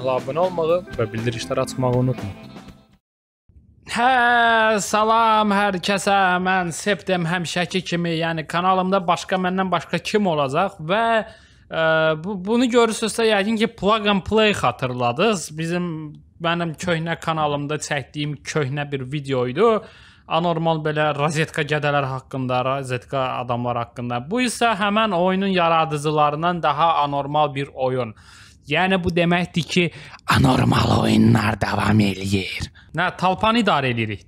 kanala abunə olmağı və bildirişləri açmağı unutmayın. Hə, salam hər kəsə. Mən Septem həmişəki kimi, yəni kanalımda başqa məndən başqa kim olacaq və ə, e, bu bunu görürsünüzsə yəqin ki, Plug and Play xatırladınız. Bizim mənim köhnə kanalımda çəkdiyim köhnə bir video idi. Anormal belə rozetka gədələr haqqında, rozetka adamlar haqqında. Bu isə həmin oyunun yaradıcılarından daha anormal bir oyun. Ə, Yəni bu deməkdir ki, anormal oyunlar davam eləyir. Nə, talpanı idarə eləyirik.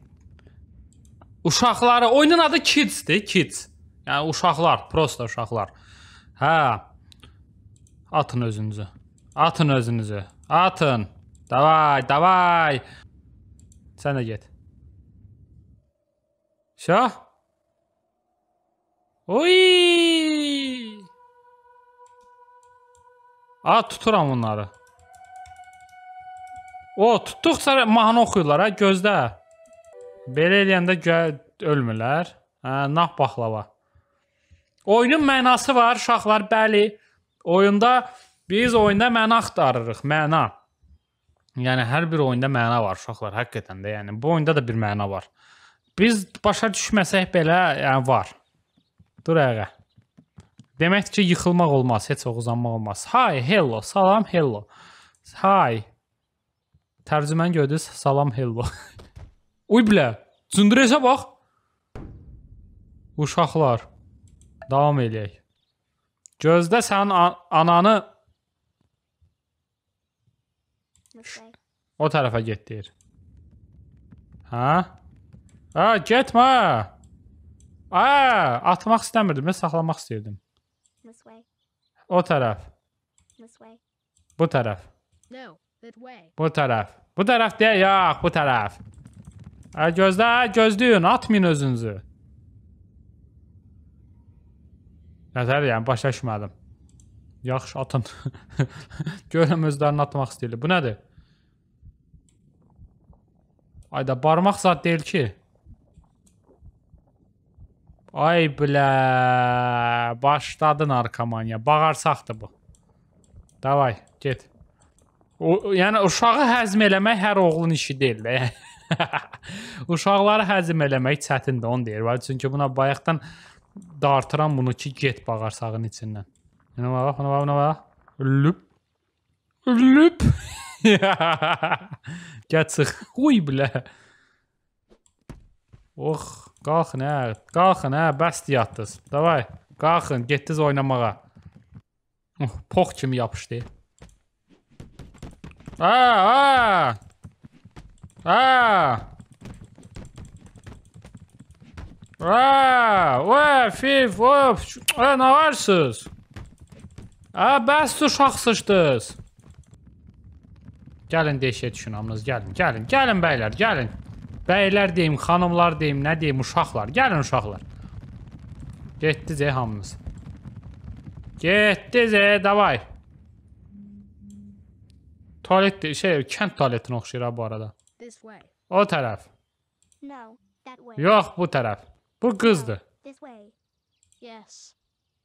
Uşaqları, oyunun adı Kids-dir, Kids. Yəni uşaqlar, prosta uşaqlar. Hə. Atın özünüzü. Atın özünüzü. Atın. Davay, davay. Sən də get. Şah. Oy! A tuturam bunları. O tutduqca mahnı oxuyurlar, hə gözlə. Belə eləyəndə ölmürlər. Hə, naq baxlava. Oyunun mənası var, uşaqlar, bəli. Oyunda biz oyunda məna axtarırıq, məna. Yəni hər bir oyunda məna var uşaqlar, həqiqətən də. Yəni bu oyunda da bir məna var. Biz başa düşməsək belə, yəni var. Dur ayağa. Deməkdir ki, yıxılmaq olmaz, heç oğuzlanmaq olmaz. Hi, hello, salam, hello. Hi. Tərcüməni gördünüz? Salam, hello. Uy bilə, cündürəsə bax. Uşaqlar, davam eləyək. Gözdə sənin ananı O tərəfə get deyir. Hə? A, hə, getmə. A, hə, atmaq istəmirdim, mən saxlamaq istəyirdim. O taraf. Bu taraf. No, bu taraf. Bu taraf deyə yox, bu taraf. Ə, gözlə, gözləyin, atmayın özünüzü. Nətər yəni, başlaşmadım. Yaxşı, atın. Görəm özlərini atmaq istəyirlər. Bu nədir? Ayda, barmaq zat deyil ki. Ay bilə, başladı narkomaniya. Bağırsaqdır bu. Davay, get. O, yəni uşağı həzm eləmək hər oğlun işi deyil də. Yəni. Uşaqları həzm eləmək çətindir, onu deyir. Və çünki buna bayaqdan dartıram bunu ki, get bağırsağın içindən. Yəni bax, buna bax, buna bax. Lüp. Lüp. Gəl çıx. Uy bilə. Oh. Qalxın hə, qalxın hə, bəsdir yatdınız. Davay, qalxın, getdiniz oynamağa. Oh, pox kimi yapışdı. A, ah, a! Ah! A! Ah! A! Və, fif, of, ə, nə varsınız? Ə, bəsdir uşaq sıçdınız. Gəlin deşiyə düşün hamınız, gəlin, gəlin, gəlin bəylər, gəlin. Bəylər deyim, xanımlar deyim, nə deyim, uşaqlar. Gəlin uşaqlar. Getdiz ey hamınız. Getdiz ey, davay. Tualet deyil, şey, kənd tualetinə oxşayır ha bu arada. O tərəf. No, Yox, bu tərəf. Bu qızdır. No, yes.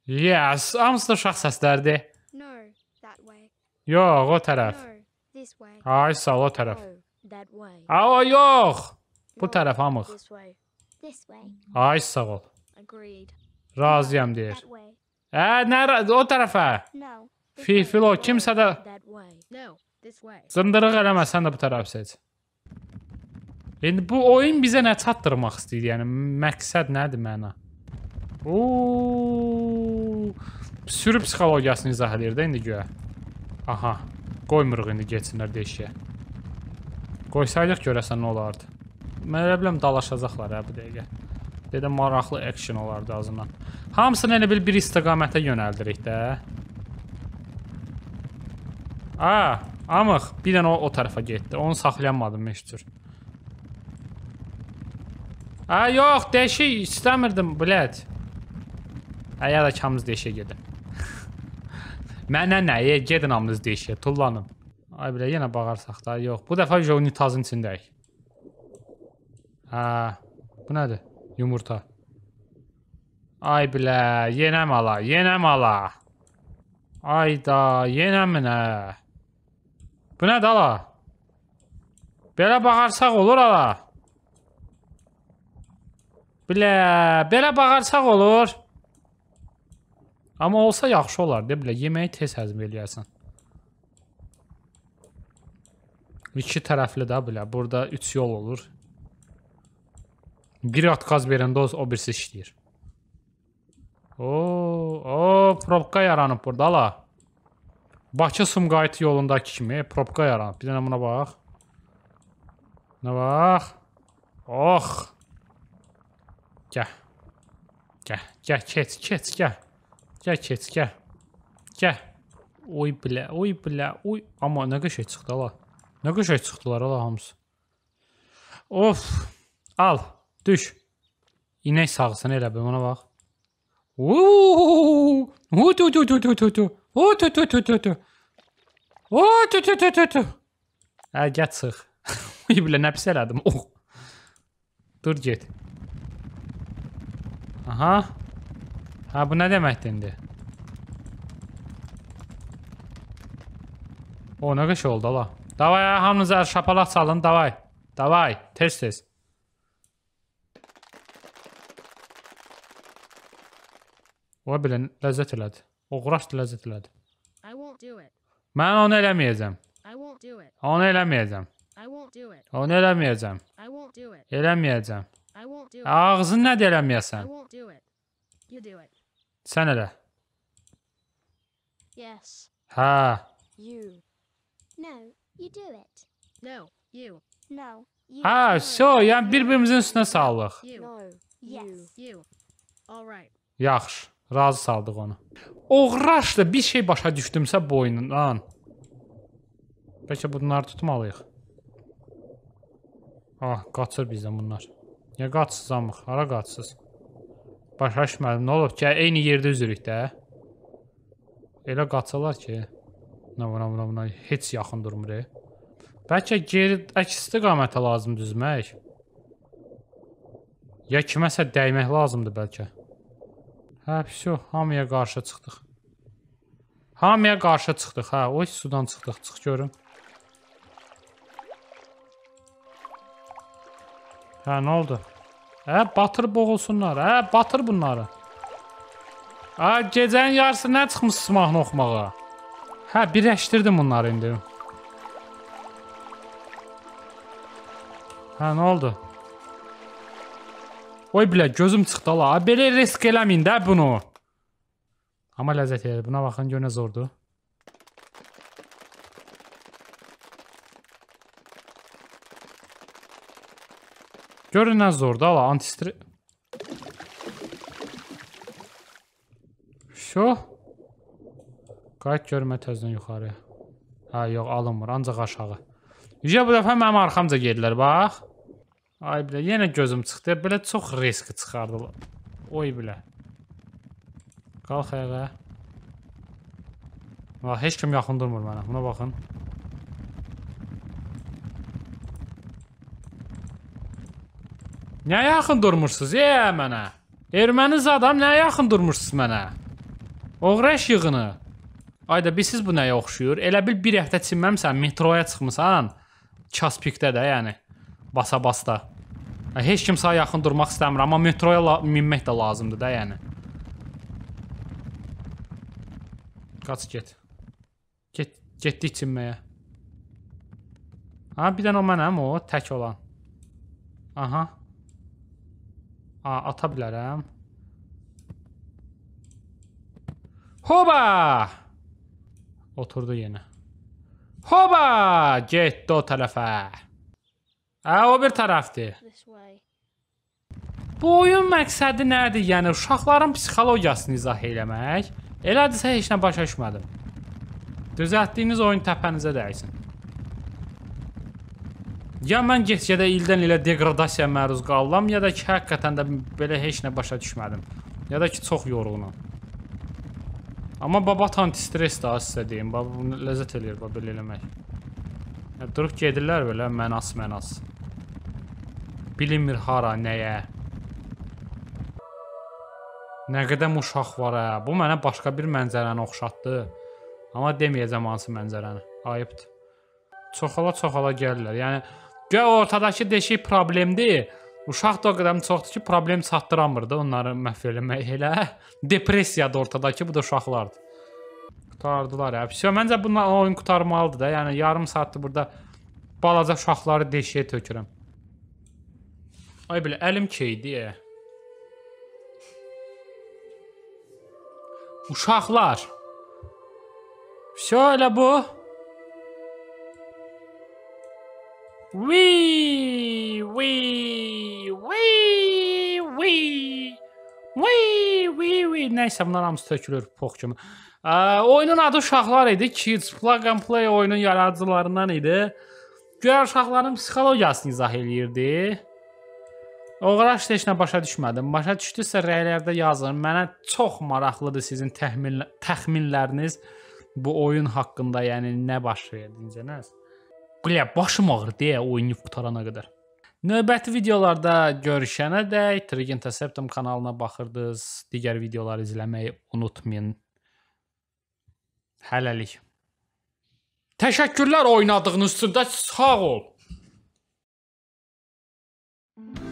Yes, hamısı da uşaq səslərdir. No, yox, o tərəf. Ay sağ ol, o tərəf. A, o yox. Bu tərəf hamıq. Ay sağ ol. Razıyam deyir. Ə, nə o tərəfə? Fifilo kimsə də Zındırıq eləmə, sən də bu tərəf seç. İndi bu oyun bizə nə çatdırmaq istəyir? Yəni məqsəd nədir məna? Uuu. Sürü psixologiyasını izah eləyir də indi göyə. Aha. Qoymuruq indi geçsinlər deşiyə. Qoysaydıq görəsən nə olardı? Mən elə biləm dalaşacaqlar hə bu dəqiqə. Dedim maraqlı action olardı azından. Hamısını elə bil bir istiqamətə yönəldirik də. A, amıq. Bir dənə o, o tərəfə getdi. Onu saxlayanmadım heç cür. A, yox, deşik istəmirdim, blət. Hə, ya da kamız deşiyə gedin. Mənə nəyə gedin hamınız deşiyə, tullanın. Ay bilə, yenə bağırsaq da. Yox, bu dəfə Jonitazın içindəyik. Hə. Bu nədir? Yumurta. Ay bilə, yenə mala, yenə mala. Ayda, yenə minə. Bu nədir ala? Belə bağarsaq olur ala. Bilə, belə bağarsaq olur. Amma olsa yaxşı olar, deyə bilə, yeməyi tez həzm eləyərsən. İki tərəfli də bilə, burada üç yol olur. Biri atkaz verəndə o, o birisi işləyir. O, o, probka yaranıb burada ala. Bakı Sumqayıt yolundakı kimi probka yaranıb. Bir dənə buna bax. Nə bax? Ox. Gəl. Gəl, gəl, keç, keç, gəl. Gəl, keç, gəl. Gəl. Oy bilə, oy bilə, oy. Amma nə qəşəng çıxdı ala. Nə qəşəng çıxdılar ala hamısı. Of. Al. Düş. İnək sağısını elə bil ona bax. Uuu! Utu tu tu tu tu tu. Utu tu tu tu tu. Utu tu tu tu tu. Ə, get çıx. İblə nə pis elədim. Oh. Dur get. Aha. Ha bu nə deməkdir indi? O nə qəş oldu ala. Davay hamınıza şapalaq salın, davay. Davay, tez-tez. Ola ləzzət elədi. Oğraş ləzzət elədi. Mən onu eləməyəcəm. Onu eləməyəcəm. Onu eləməyəcəm. Eləməyəcəm. Ağzın nədir eləməyəsən? Sən elə. Yes. Hə. You. No, you do it. No, you. No. Hə, so, yəni bir-birimizin üstünə sağlıq. No. Yes. You. All right. Yaxşı. Razı saldıq onu. Oğraşdı, bir şey başa düşdümsə boynundan. Bəlkə bunları tutmalıyıq. Ah, qaçır bizdən bunlar. Ya qaçsız amıq, hara qaçsız? Başa düşmədim, nə olub ki, eyni yerdə üzürük də. Elə qaçırlar ki, nə vana vana vana, heç yaxın durmur. E? Bəlkə geri əks istiqamətə lazım düzmək. Ya kiməsə dəymək lazımdır bəlkə. Hə, vəsyo, hamıya qarşı çıxdıq. Hamıya qarşı çıxdıq, hə, o sudan çıxdıq, çıx görüm. Hə, nə oldu? Hə, batır boğulsunlar, hə, batır bunları. Hə, gecənin yarısı nə çıxmışsınız mahnı oxumağa? Hə, birləşdirdim bunları indi. Hə, nə oldu? Oy bilə gözüm çıxdı la. Belə risk eləmin də bunu. Amma ləzzət edir. Buna baxın gör nə zordur. Görün nə zordur la. Antistri Şo. Qayıt görmə təzədən yuxarı. Hə, yox, alınmır, ancaq aşağı. Yücə bu dəfə mənim arxamca gedirlər, bax. Ay bilə, yenə gözüm çıxdı. Belə çox risk çıxardılar. Oy bilə. Qalx ayağa. Valla heç kim yaxın durmur mənə. Buna baxın. Nə yaxın durmursunuz? E mənə. Erməniz adam nə yaxın durmursunuz mənə? Oğraş yığını. Ayda biz siz bu nəyə oxşuyur? Elə bil bir həftə çinməmsən, metroya çıxmısan. Kaspikdə də yəni. Basa-bas da. Heç kimsə yaxın durmaq istəmir, amma metroya minmək də lazımdır da, yəni. Qaç get. Get, getdi içinməyə. Ha, bir dənə o mənəm o, tək olan. Aha. A, ata bilərəm. Hoba! Oturdu yenə. Hoba! Getdi o tərəfə. Hə, o bir tərəfdir. Bu oyun məqsədi nədir? Yəni uşaqların psixologiyasını izah eləmək. Elədirsə heç nə başa düşmədim. Düzəltdiyiniz oyun təpənizə dəysin. Ya mən get-gedə ildən ilə degradasiya məruz qalıram, ya da ki, həqiqətən də belə heç nə başa düşmədim. Ya da ki, çox yorğunam. Amma babat antistres də az sizə deyim. Bax, bunu ləzzət eləyir bax belə eləmək. Ya, durub gedirlər belə mənas-mənas. Bilinmir hara, nəyə. Nə qədəm uşaq var hə. Bu mənə başqa bir mənzərəni oxşatdı. Amma deməyəcəm hansı mənzərəni. Ayıbdır. Çoxala-çoxala gəlirlər. Yəni gör ortadakı deşik problemdir. Uşaq da o qədər çoxdur ki, problem çatdıramır da onları məhv eləmək elə. Depressiyadır ortadakı, bu da uşaqlardır. Qutardılar ya. Hə. Vəsio, məncə bununla oyun qutarmalıdır da. Yəni yarım saatdır burada balaca uşaqları deşiyə tökürəm. Ay belə əlim keydi. E. Uşaqlar. Всё elə bu. Wee, wee, wee, wee. Wee, wee, wee. Nəysə bunlar hamısı tökülür pox kimi. Ə, oyunun adı uşaqlar idi. Kids Plug and Play oyunun yaradıcılarından idi. Güya uşaqların psixologiyasını izah eləyirdi. Oğraşda heç nə başa düşmədim. Başa düşdüsə rəylərdə yazın. Mənə çox maraqlıdır sizin təxmin təxminləriniz bu oyun haqqında, yəni nə baş verdiniz, nə? Qulya başım ağrır deyə oyunu qutarana qədər. Növbəti videolarda görüşənə dək Trigenta Septum kanalına baxırdınız. Digər videoları izləməyi unutmayın. Hələlik. Təşəkkürlər oynadığınız üçün də sağ ol. Mm-hmm.